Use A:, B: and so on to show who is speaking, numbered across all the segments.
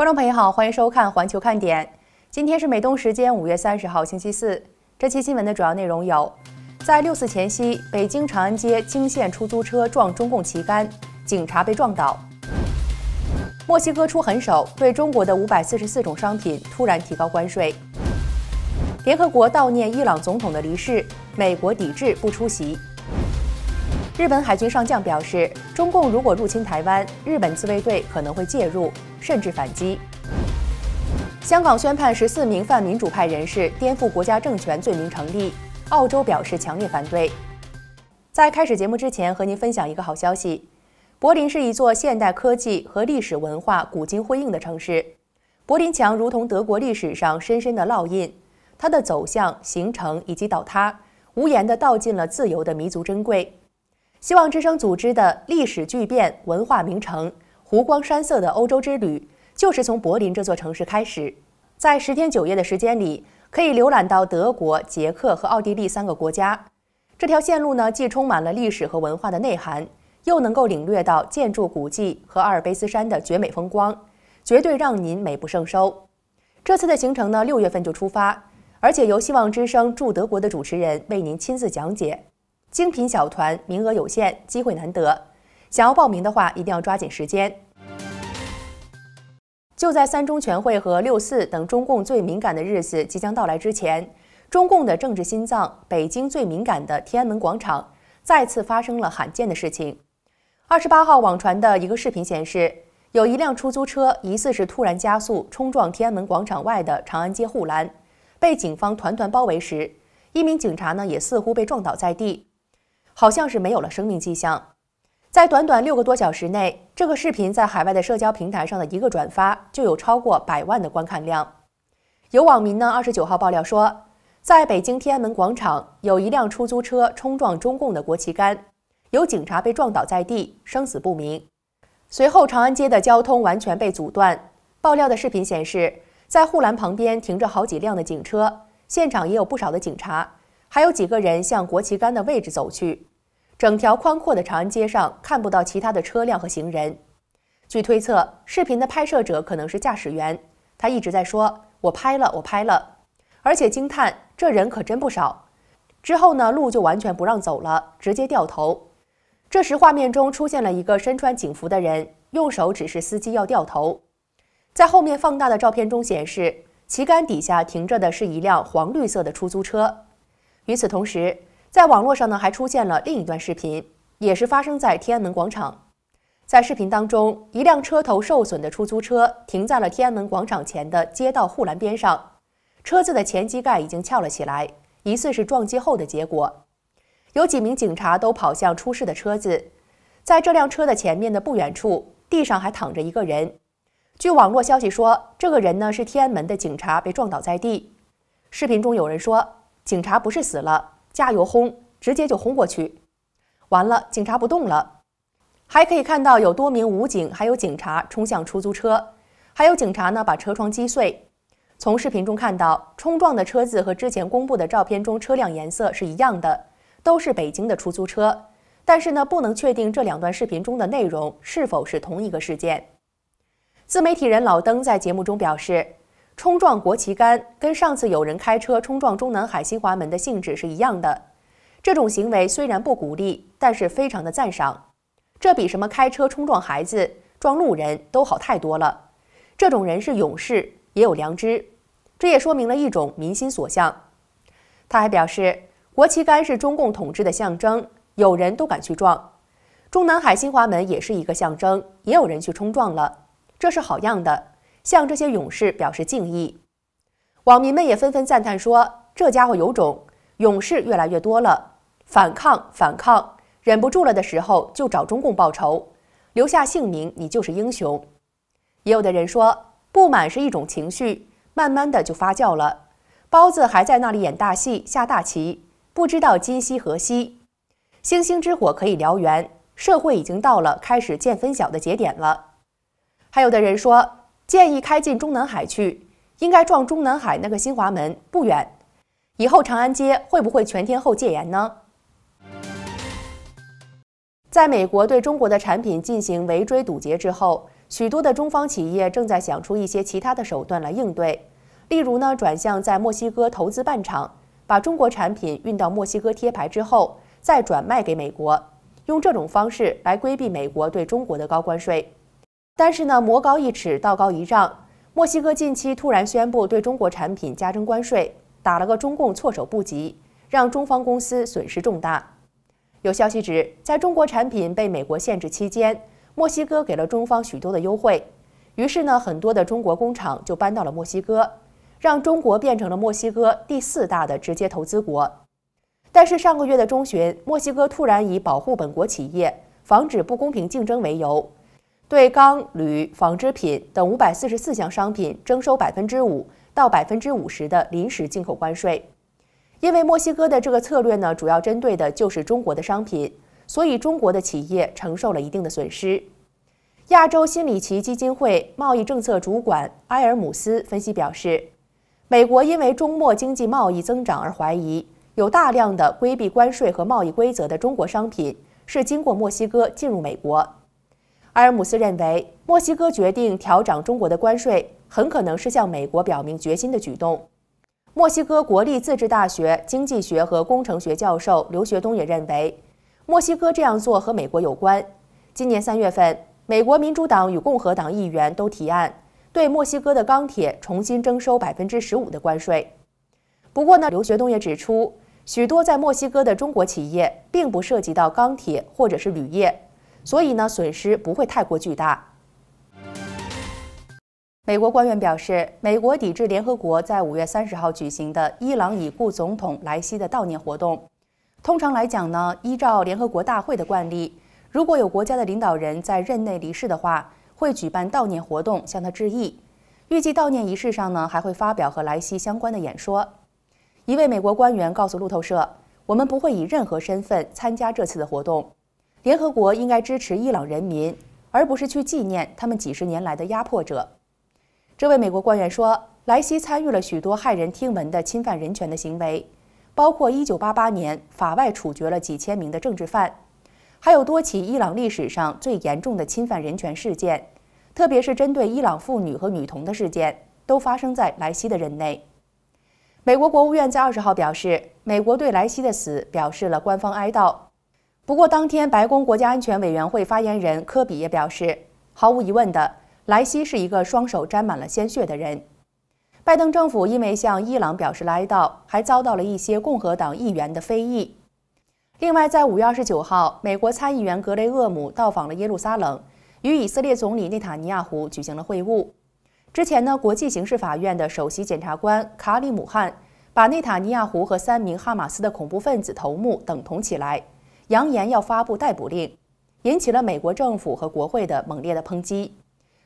A: 观众朋友好，欢迎收看《环球看点》。今天是美东时间五月三十号，星期四。这期新闻的主要内容有：在六四前夕，北京长安街惊现出租车撞中共旗杆，警察被撞倒；墨西哥出狠手，对中国的五百四十四种商品突然提高关税；联合国悼念伊朗总统的离世，美国抵制不出席。日本海军上将表示，中共如果入侵台湾，日本自卫队可能会介入，甚至反击。香港宣判十四名反民主派人士颠覆国家政权罪名成立，澳洲表示强烈反对。在开始节目之前，和您分享一个好消息：柏林是一座现代科技和历史文化古今辉映的城市。柏林墙如同德国历史上深深的烙印，它的走向、形成以及倒塌，无言地道尽了自由的弥足珍贵。希望之声组织的历史巨变、文化名城、湖光山色的欧洲之旅，就是从柏林这座城市开始。在十天九夜的时间里，可以浏览到德国、捷克和奥地利三个国家。这条线路呢，既充满了历史和文化的内涵，又能够领略到建筑古迹和阿尔卑斯山的绝美风光，绝对让您美不胜收。这次的行程呢，六月份就出发，而且由希望之声驻德国的主持人为您亲自讲解。精品小团名额有限，机会难得，想要报名的话一定要抓紧时间。就在三中全会和六四等中共最敏感的日子即将到来之前，中共的政治心脏——北京最敏感的天安门广场，再次发生了罕见的事情。二十八号网传的一个视频显示，有一辆出租车疑似是突然加速冲撞天安门广场外的长安街护栏，被警方团团包围时，一名警察呢也似乎被撞倒在地。好像是没有了生命迹象，在短短六个多小时内，这个视频在海外的社交平台上的一个转发就有超过百万的观看量。有网民呢，二十九号爆料说，在北京天安门广场有一辆出租车冲撞中共的国旗杆，有警察被撞倒在地，生死不明。随后，长安街的交通完全被阻断。爆料的视频显示，在护栏旁边停着好几辆的警车，现场也有不少的警察，还有几个人向国旗杆的位置走去。整条宽阔的长安街上看不到其他的车辆和行人。据推测，视频的拍摄者可能是驾驶员，他一直在说“我拍了，我拍了”，而且惊叹“这人可真不少”。之后呢，路就完全不让走了，直接掉头。这时，画面中出现了一个身穿警服的人，用手指示司机要掉头。在后面放大的照片中显示，旗杆底下停着的是一辆黄绿色的出租车。与此同时，在网络上呢，还出现了另一段视频，也是发生在天安门广场。在视频当中，一辆车头受损的出租车停在了天安门广场前的街道护栏边上，车子的前机盖已经翘了起来，疑似是撞击后的结果。有几名警察都跑向出事的车子，在这辆车的前面的不远处，地上还躺着一个人。据网络消息说，这个人呢是天安门的警察被撞倒在地。视频中有人说，警察不是死了。加油轰，直接就轰过去。完了，警察不动了，还可以看到有多名武警，还有警察冲向出租车，还有警察呢把车窗击碎。从视频中看到，冲撞的车子和之前公布的照片中车辆颜色是一样的，都是北京的出租车。但是呢，不能确定这两段视频中的内容是否是同一个事件。自媒体人老登在节目中表示。冲撞国旗杆，跟上次有人开车冲撞中南海新华门的性质是一样的。这种行为虽然不鼓励，但是非常的赞赏。这比什么开车冲撞孩子、撞路人都好太多了。这种人是勇士，也有良知。这也说明了一种民心所向。他还表示，国旗杆是中共统治的象征，有人都敢去撞。中南海新华门也是一个象征，也有人去冲撞了，这是好样的。向这些勇士表示敬意，网民们也纷纷赞叹说：“这家伙有种，勇士越来越多了，反抗反抗，忍不住了的时候就找中共报仇，留下姓名，你就是英雄。”也有的人说：“不满是一种情绪，慢慢的就发酵了，包子还在那里演大戏下大棋，不知道今夕何夕。星星之火可以燎原，社会已经到了开始见分晓的节点了。”还有的人说。建议开进中南海去，应该撞中南海那个新华门不远。以后长安街会不会全天候戒严呢？在美国对中国的产品进行围追堵截之后，许多的中方企业正在想出一些其他的手段来应对，例如呢，转向在墨西哥投资办厂，把中国产品运到墨西哥贴牌之后，再转卖给美国，用这种方式来规避美国对中国的高关税。但是呢，魔高一尺，道高一丈。墨西哥近期突然宣布对中国产品加征关税，打了个中共措手不及，让中方公司损失重大。有消息指，在中国产品被美国限制期间，墨西哥给了中方许多的优惠，于是呢，很多的中国工厂就搬到了墨西哥，让中国变成了墨西哥第四大的直接投资国。但是上个月的中旬，墨西哥突然以保护本国企业、防止不公平竞争为由。对钢、铝、纺织品等五百四十四项商品征收百分之五到百分之五十的临时进口关税。因为墨西哥的这个策略呢，主要针对的就是中国的商品，所以中国的企业承受了一定的损失。亚洲新里奇基金会贸易政策主管埃尔姆斯分析表示，美国因为中墨经济贸易增长而怀疑，有大量的规避关税和贸易规则的中国商品是经过墨西哥进入美国。阿尔姆斯认为，墨西哥决定调涨中国的关税，很可能是向美国表明决心的举动。墨西哥国立自治大学经济学和工程学教授刘学东也认为，墨西哥这样做和美国有关。今年三月份，美国民主党与共和党议员都提案对墨西哥的钢铁重新征收百分之十五的关税。不过呢，刘学东也指出，许多在墨西哥的中国企业并不涉及到钢铁或者是铝业。所以呢，损失不会太过巨大。美国官员表示，美国抵制联合国在五月三十号举行的伊朗已故总统莱西的悼念活动。通常来讲呢，依照联合国大会的惯例，如果有国家的领导人，在任内离世的话，会举办悼念活动向他致意。预计悼念仪式上呢，还会发表和莱西相关的演说。一位美国官员告诉路透社：“我们不会以任何身份参加这次的活动。”联合国应该支持伊朗人民，而不是去纪念他们几十年来的压迫者。这位美国官员说：“莱西参与了许多骇人听闻的侵犯人权的行为，包括1988年法外处决了几千名的政治犯，还有多起伊朗历史上最严重的侵犯人权事件，特别是针对伊朗妇女和女童的事件，都发生在莱西的任内。”美国国务院在20号表示，美国对莱西的死表示了官方哀悼。不过，当天白宫国家安全委员会发言人科比也表示，毫无疑问的，莱西是一个双手沾满了鲜血的人。拜登政府因为向伊朗表示哀悼，还遭到了一些共和党议员的非议。另外，在五月二十九号，美国参议员格雷厄姆到访了耶路撒冷，与以色列总理内塔尼亚胡举行了会晤。之前呢，国际刑事法院的首席检察官卡里姆·汉把内塔尼亚胡和三名哈马斯的恐怖分子头目等同起来。扬言要发布逮捕令，引起了美国政府和国会的猛烈的抨击。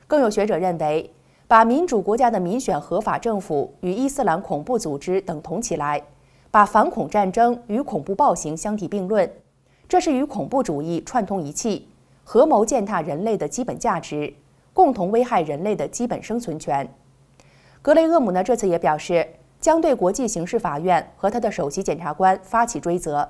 A: 更有学者认为，把民主国家的民选合法政府与伊斯兰恐怖组织等同起来，把反恐战争与恐怖暴行相提并论，这是与恐怖主义串通一气，合谋践踏人类的基本价值，共同危害人类的基本生存权。格雷厄姆呢，这次也表示将对国际刑事法院和他的首席检察官发起追责。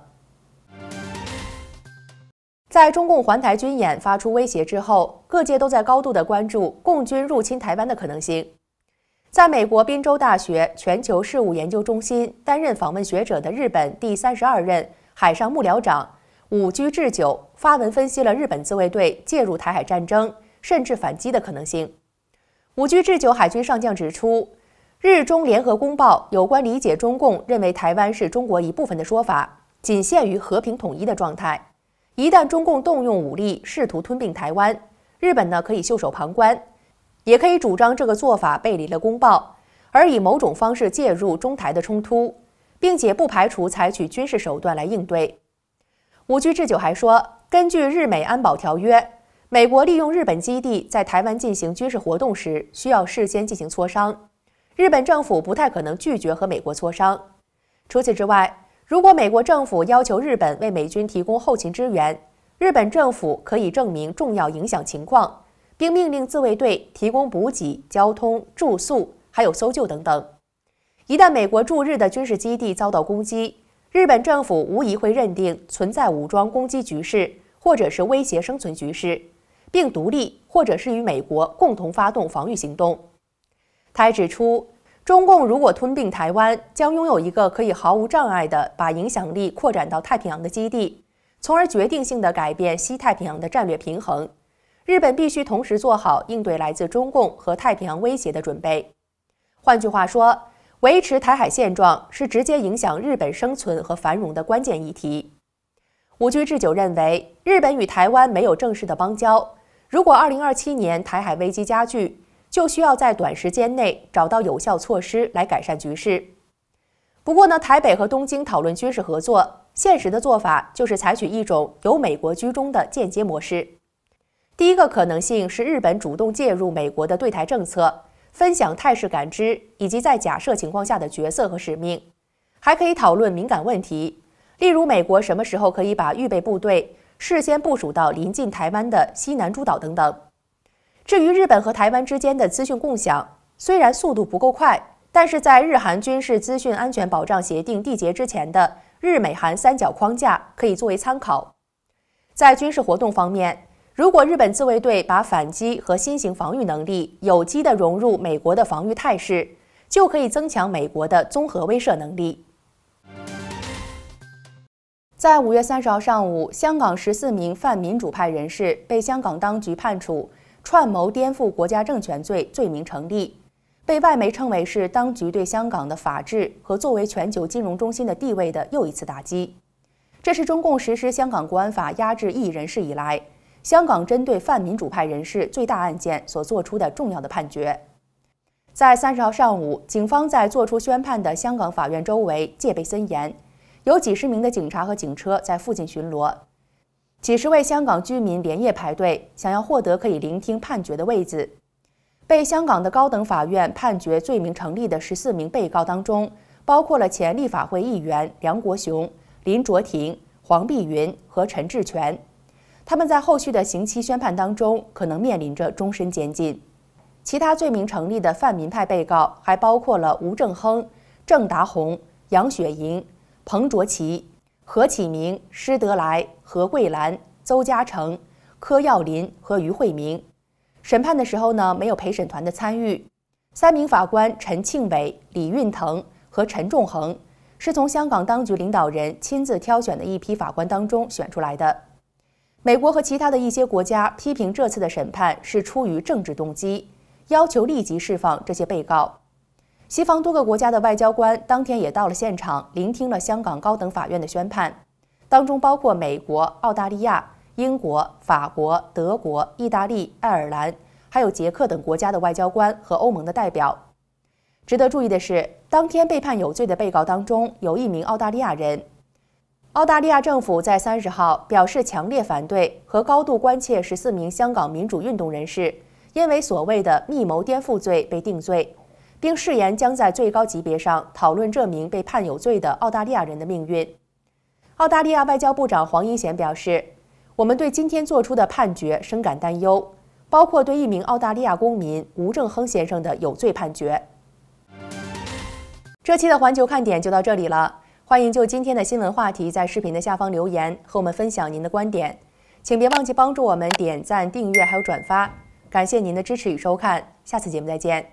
A: 在中共环台军演发出威胁之后，各界都在高度的关注共军入侵台湾的可能性。在美国宾州大学全球事务研究中心担任访问学者的日本第三十二任海上幕僚长武居智久发文分析了日本自卫队介入台海战争甚至反击的可能性。武居智久海军上将指出，日中联合公报有关理解中共认为台湾是中国一部分的说法，仅限于和平统一的状态。一旦中共动用武力试图吞并台湾，日本呢可以袖手旁观，也可以主张这个做法背离了公报，而以某种方式介入中台的冲突，并且不排除采取军事手段来应对。五居智久还说，根据日美安保条约，美国利用日本基地在台湾进行军事活动时，需要事先进行磋商。日本政府不太可能拒绝和美国磋商。除此之外。如果美国政府要求日本为美军提供后勤支援，日本政府可以证明重要影响情况，并命令自卫队提供补给、交通、住宿，还有搜救等等。一旦美国驻日的军事基地遭到攻击，日本政府无疑会认定存在武装攻击局势，或者是威胁生存局势，并独立或者是与美国共同发动防御行动。他还指出。中共如果吞并台湾，将拥有一个可以毫无障碍地把影响力扩展到太平洋的基地，从而决定性地改变西太平洋的战略平衡。日本必须同时做好应对来自中共和太平洋威胁的准备。换句话说，维持台海现状是直接影响日本生存和繁荣的关键议题。五居智久认为，日本与台湾没有正式的邦交。如果2027年台海危机加剧，就需要在短时间内找到有效措施来改善局势。不过呢，台北和东京讨论军事合作，现实的做法就是采取一种由美国居中的间接模式。第一个可能性是日本主动介入美国的对台政策，分享态势感知以及在假设情况下的角色和使命，还可以讨论敏感问题，例如美国什么时候可以把预备部队事先部署到临近台湾的西南诸岛等等。至于日本和台湾之间的资讯共享，虽然速度不够快，但是在日韩军事资讯安全保障协定缔结之前的日美韩三角框架可以作为参考。在军事活动方面，如果日本自卫队把反击和新型防御能力有机地融入美国的防御态势，就可以增强美国的综合威慑能力。在五月三十号上午，香港十四名泛民主派人士被香港当局判处。串谋颠覆国家政权罪罪名成立，被外媒称为是当局对香港的法治和作为全球金融中心的地位的又一次打击。这是中共实施香港国安法压制异议人士以来，香港针对泛民主派人士最大案件所做出的重要的判决。在三十号上午，警方在作出宣判的香港法院周围戒备森严，有几十名的警察和警车在附近巡逻。几十位香港居民连夜排队，想要获得可以聆听判决的位子。被香港的高等法院判决罪名成立的十四名被告当中，包括了前立法会议员梁国雄、林卓廷、黄碧云和陈志全。他们在后续的刑期宣判当中，可能面临着终身监禁。其他罪名成立的泛民派被告还包括了吴正亨、郑达洪、杨雪莹、彭卓棋。何启明、施德来、何桂兰、邹嘉诚、柯耀林和于慧明，审判的时候呢没有陪审团的参与，三名法官陈庆伟、李运腾和陈仲恒是从香港当局领导人亲自挑选的一批法官当中选出来的。美国和其他的一些国家批评这次的审判是出于政治动机，要求立即释放这些被告。西方多个国家的外交官当天也到了现场，聆听了香港高等法院的宣判，当中包括美国、澳大利亚、英国、法国、德国、意大利、爱尔兰，还有捷克等国家的外交官和欧盟的代表。值得注意的是，当天被判有罪的被告当中有一名澳大利亚人。澳大利亚政府在三十号表示强烈反对和高度关切，十四名香港民主运动人士因为所谓的密谋颠覆罪被定罪。并誓言将在最高级别上讨论这名被判有罪的澳大利亚人的命运。澳大利亚外交部长黄英贤表示：“我们对今天做出的判决深感担忧，包括对一名澳大利亚公民吴正亨先生的有罪判决。”这期的环球看点就到这里了，欢迎就今天的新闻话题在视频的下方留言和我们分享您的观点，请别忘记帮助我们点赞、订阅还有转发，感谢您的支持与收看，下次节目再见。